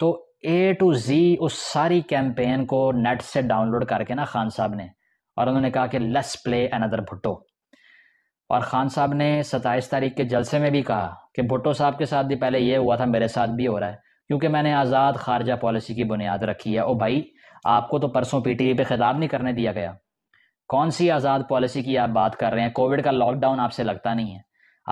तो ए टू जी उस सारी कैंपेन को नेट से डाउनलोड करके ना खान साहब ने और उन्होंने कहा कि लेस प्ले अनदर भुट्टो और ख़ान साहब ने सत्ताईस तारीख के जलसे में भी कहा कि भुट्टो साहब के साथ भी पहले ये हुआ था मेरे साथ भी हो रहा है क्योंकि मैंने आज़ाद खारजा पॉलिसी की बुनियाद रखी है ओ भाई आपको तो परसों पीटीवी पे खिताब नहीं करने दिया गया कौन सी आज़ाद पॉलिसी की आप बात कर रहे हैं कोविड का लॉकडाउन आपसे लगता नहीं है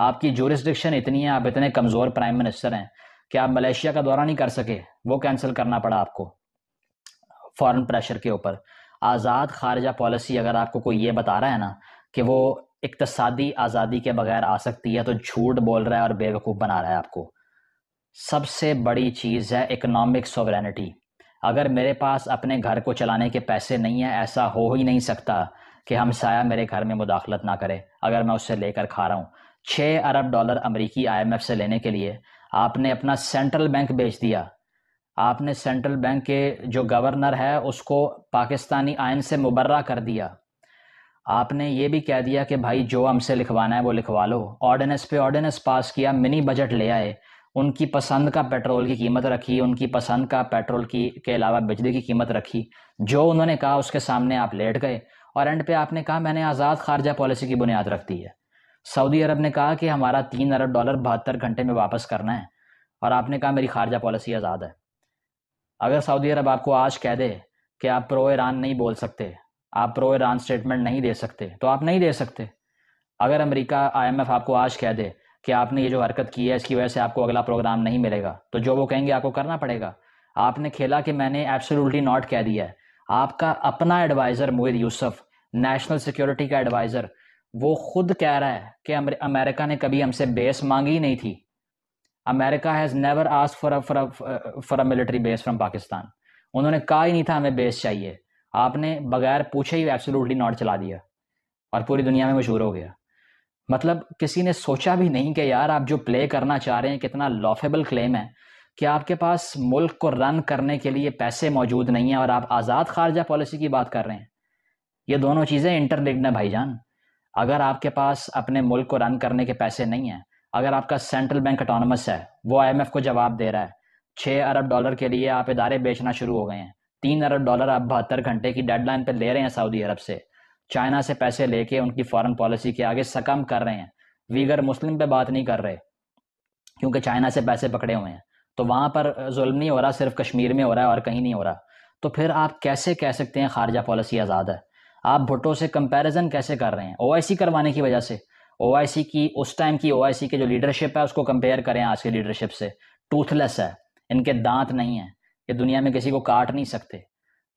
आपकी जोरिस्डिक्शन इतनी है आप इतने कमज़ोर प्राइम मिनिस्टर हैं कि आप मलेशिया का दौरा नहीं कर सके वो कैंसिल करना पड़ा आपको फॉरेन प्रेशर के ऊपर आज़ाद खारजा पॉलिसी अगर आपको कोई ये बता रहा है ना कि वो इकतसादी आज़ादी के बगैर आ सकती है तो झूठ बोल रहा है और बेवकूफ़ बना रहा है आपको सबसे बड़ी चीज़ है इकनॉमिक सोवरेनिटी अगर मेरे पास अपने घर को चलाने के पैसे नहीं है ऐसा हो ही नहीं सकता कि हम साया मेरे घर में मुदाखलत ना करे अगर मैं उससे लेकर खा रहा हूँ छः अरब डॉलर अमरीकी आई से लेने के लिए आपने अपना सेंट्रल बैंक बेच दिया आपने सेंट्रल बैंक के जो गवर्नर है उसको पाकिस्तानी आयन से मुबर्रा कर दिया आपने ये भी कह दिया कि भाई जो हमसे लिखवाना है वो लिखवा लो ऑर्डिनेंस पे ऑर्डिनेंस पास किया मिनी बजट ले आए उनकी पसंद का पेट्रोल की कीमत रखी उनकी पसंद का पेट्रोल की के अलावा बिजली की कीमत रखी जो उन्होंने कहा उसके सामने आप लेट गए और एंड पे आपने कहा मैंने आज़ाद खारजा पॉलिसी की बुनियाद रख दी है सऊदी अरब ने कहा कि हमारा तीन अरब डॉलर बहत्तर घंटे में वापस करना है और आपने कहा मेरी खारजा पॉलिसी आज़ाद है अगर सऊदी अरब आपको आज कह दे कि आप प्रो ईरान नहीं बोल सकते आप प्रो ईरान स्टेटमेंट नहीं दे सकते तो आप नहीं दे सकते अगर अमेरिका आईएमएफ आपको आज कह दे कि आपने ये जो हरकत की है इसकी वजह से आपको अगला प्रोग्राम नहीं मिलेगा तो जो वो कहेंगे आपको करना पड़ेगा आपने खेला कि मैंने एब्सोल्युटली नॉट कह दिया है आपका अपना adviser Moeed Yusuf national security का एडवाइज़र वो खुद कह रहा है कि अमेरिका ने कभी हमसे बेस मांगी ही नहीं थी America has never ask for for for a military base from Pakistan उन्होंने कहा ही नहीं था हमें बेस चाहिए आपने बगैर पूछे ही एब्सोल्युटली नॉट चला दिया और पूरी दुनिया में मशहूर हो गया मतलब किसी ने सोचा भी नहीं कि यार आप जो प्ले करना चाह रहे हैं कितना लॉफेबल क्लेम है कि आपके पास मुल्क को रन करने के लिए पैसे मौजूद नहीं है और आप आज़ाद खारजा पॉलिसी की बात कर रहे हैं ये दोनों चीज़ें इंटरलिंक्ड हैं भाईजान अगर आपके पास अपने मुल्क को रन करने के पैसे नहीं हैं अगर आपका सेंट्रल बैंक अटोनमस है वो आई को जवाब दे रहा है छः अरब डॉलर के लिए आप इदारे बेचना शुरू हो गए हैं तीन अरब डॉलर आप बहत्तर घंटे की डेडलाइन पर ले रहे हैं सऊदी अरब से चाइना से पैसे लेके उनकी फॉरेन पॉलिसी के आगे सकम कर रहे हैं वीगर मुस्लिम पे बात नहीं कर रहे क्योंकि चाइना से पैसे पकड़े हुए हैं तो वहाँ पर जुल्म नहीं हो रहा सिर्फ कश्मीर में हो रहा है और कहीं नहीं हो रहा तो फिर आप कैसे कह सकते हैं खारजा पॉलिसी आज़ाद है आप भुट्टो से कंपैरिजन कैसे कर रहे हैं ओआईसी करवाने की वजह से ओआईसी की उस टाइम की ओआईसी के जो लीडरशिप है उसको कंपेयर करें आज के लीडरशिप से टूथलेस है इनके दांत नहीं है ये दुनिया में किसी को काट नहीं सकते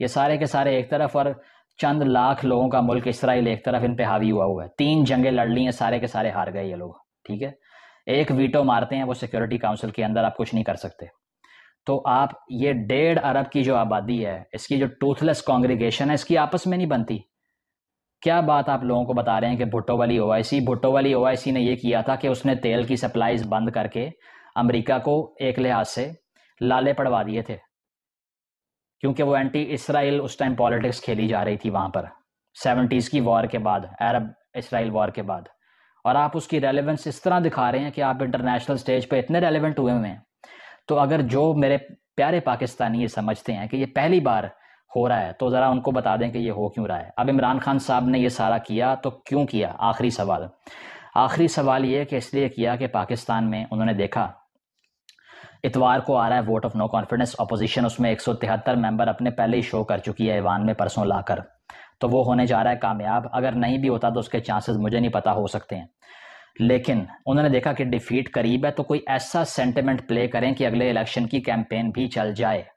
ये सारे के सारे एक तरफ और चंद लाख लोगों का मुल्क इसराइल एक तरफ इन पे हावी हुआ हुआ है तीन जंगे लड़ ली हैं सारे के सारे हार गए ये लोग ठीक है एक वीटो मारते हैं वो सिक्योरिटी काउंसिल के अंदर आप कुछ नहीं कर सकते तो आप ये डेढ़ अरब की जो आबादी है इसकी जो टूथलेस कॉन्ग्रीगेशन है इसकी आपस में नहीं बनती क्या बात आप लोगों को बता रहे हैं कि भुट्टो वाली ओ भुट्टो वाली ओ ने यह किया था कि उसने तेल की सप्लाईज बंद करके अमेरिका को एक लिहाज से लाले पड़वा दिए थे क्योंकि वो एंटी इसराइल उस टाइम पॉलिटिक्स खेली जा रही थी वहाँ पर सेवेंटीज़ की वॉर के बाद अरब इसराइल वॉर के बाद और आप उसकी रेलेवेंस इस तरह दिखा रहे हैं कि आप इंटरनेशनल स्टेज पर इतने रेलेवेंट हुए हुए हैं तो अगर जो मेरे प्यारे पाकिस्तानी ये समझते हैं कि ये पहली बार हो रहा है तो ज़रा उनको बता दें कि ये हो क्यों रहा है अब इमरान खान साहब ने ये सारा किया तो क्यों किया आखिरी सवाल आखिरी सवाल ये कि इसलिए किया कि पाकिस्तान में उन्होंने देखा इतवार को आ रहा है vote of no confidence opposition उसमें एक सौ तिहत्तर मेंबर अपने पहले ही शो कर चुकी है ईवान में परसों लाकर तो वो होने जा रहा है कामयाब अगर नहीं भी होता तो उसके चांसेस मुझे नहीं पता हो सकते हैं लेकिन उन्होंने देखा कि डिफीट करीब है तो कोई ऐसा सेंटिमेंट प्ले करें कि अगले इलेक्शन की कैंपेन भी चल जाए